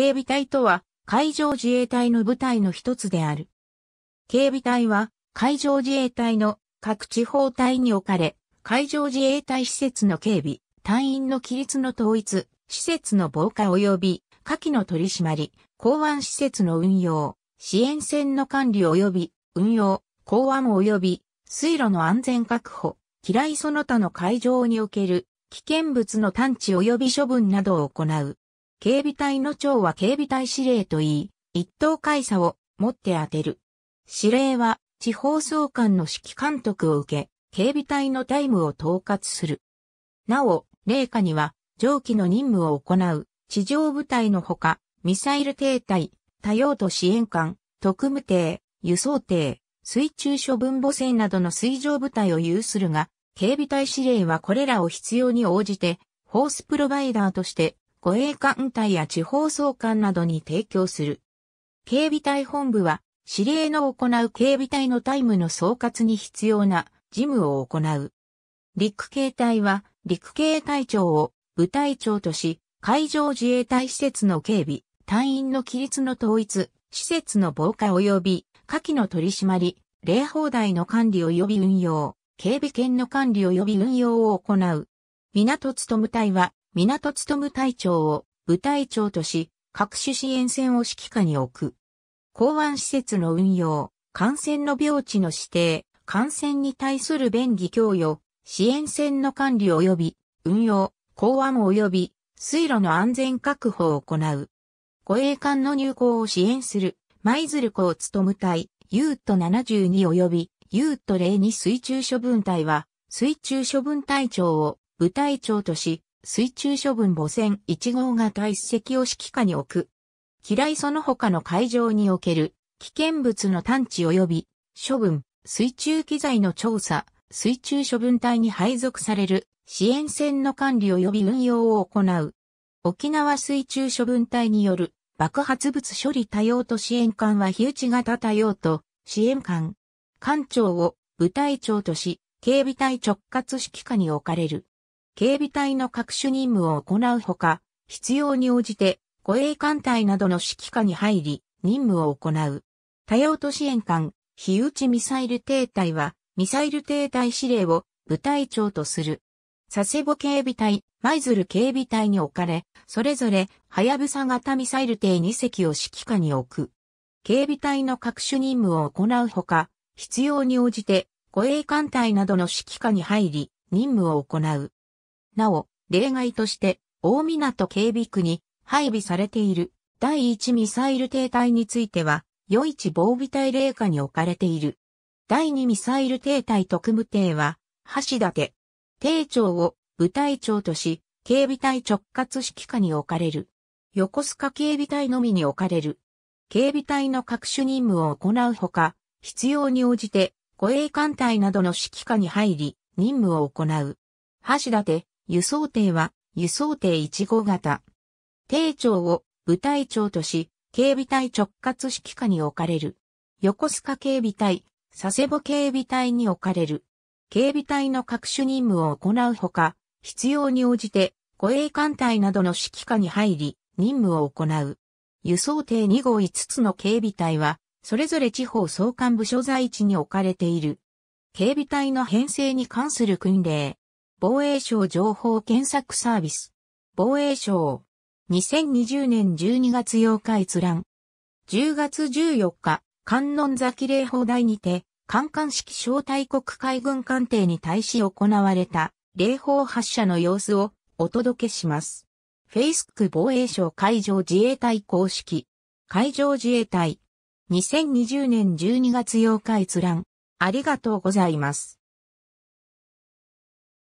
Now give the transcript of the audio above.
警備隊とは海上自衛隊の部隊の一つである。警備隊は海上自衛隊の各地方隊に置かれ、海上自衛隊施設の警備、隊員の規律の統一、施設の防火及び下記の取り締まり、港湾施設の運用、支援船の管理及び運用、港湾及び水路の安全確保、機雷その他の海上における危険物の探知及び処分などを行う。警備隊の長は警備隊司令と言い、一等会社を持って当てる。司令は地方総監の指揮監督を受け、警備隊のタイムを統括する。なお、霊下には上記の任務を行う地上部隊のほか、ミサイル停隊、多用途支援艦、特務艇、輸送艇、水中処分母船などの水上部隊を有するが、警備隊司令はこれらを必要に応じて、ホースプロバイダーとして護衛艦隊や地方総監などに提供する。警備隊本部は、指令の行う警備隊のタイムの総括に必要な事務を行う。陸警隊は、陸警隊長を部隊長とし、海上自衛隊施設の警備、隊員の規律の統一、施設の防火及び、下記の取り締まり、霊放題の管理及び運用、警備犬の管理及び運用を行う。港務隊は、港務隊長を部隊長とし、各種支援船を指揮下に置く。港湾施設の運用、感染の病地の指定、感染に対する便宜供与、支援船の管理及び運用、港湾及び水路の安全確保を行う。護衛艦の入港を支援する、舞鶴港務務隊、ユート72及びユート02水中処分隊は、水中処分隊長を部隊長とし、水中処分母船1号が体積を指揮下に置く。機雷その他の海上における危険物の探知及び処分、水中機材の調査、水中処分隊に配属される支援船の管理及び運用を行う。沖縄水中処分隊による爆発物処理多用途支援艦は日打型多用途支援艦。艦長を部隊長とし、警備隊直轄指揮下に置かれる。警備隊の各種任務を行うほか、必要に応じて護衛艦隊などの指揮下に入り、任務を行う。多用途支援艦、非打ちミサイル艇隊は、ミサイル艇隊司令を部隊長とする。佐世保警備隊、舞鶴警備隊に置かれ、それぞれ、はやぶさ型ミサイル艇2隻を指揮下に置く。警備隊の各種任務を行うほか、必要に応じて、護衛艦隊などの指揮下に入り、任務を行う。なお、例外として、大港警備区に配備されている第1ミサイル停滞については、余市防備隊霊下に置かれている。第2ミサイル停滞特務艇は、橋立、艇長を部隊長とし、警備隊直轄指揮下に置かれる。横須賀警備隊のみに置かれる。警備隊の各種任務を行うほか、必要に応じて護衛艦隊などの指揮下に入り、任務を行う。橋立、輸送艇は輸送艇1号型。艇長を部隊長とし、警備隊直轄指揮下に置かれる。横須賀警備隊、佐世保警備隊に置かれる。警備隊の各種任務を行うほか、必要に応じて護衛艦隊などの指揮下に入り、任務を行う。輸送艇2号5つの警備隊は、それぞれ地方総監部所在地に置かれている。警備隊の編成に関する訓令。防衛省情報検索サービス。防衛省。2020年12月8日閲覧。10月14日、観音崎礼法台にて、観艦式小大国海軍艦艇に対し行われた、礼法発射の様子をお届けします。フェイスク防衛省海上自衛隊公式。海上自衛隊。2020年12月8日閲覧。ありがとうございます。